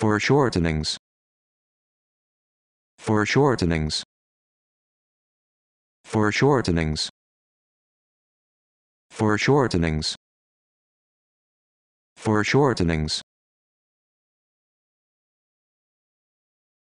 foreshortenings foreshortenings foreshortenings foreshortenings foreshortenings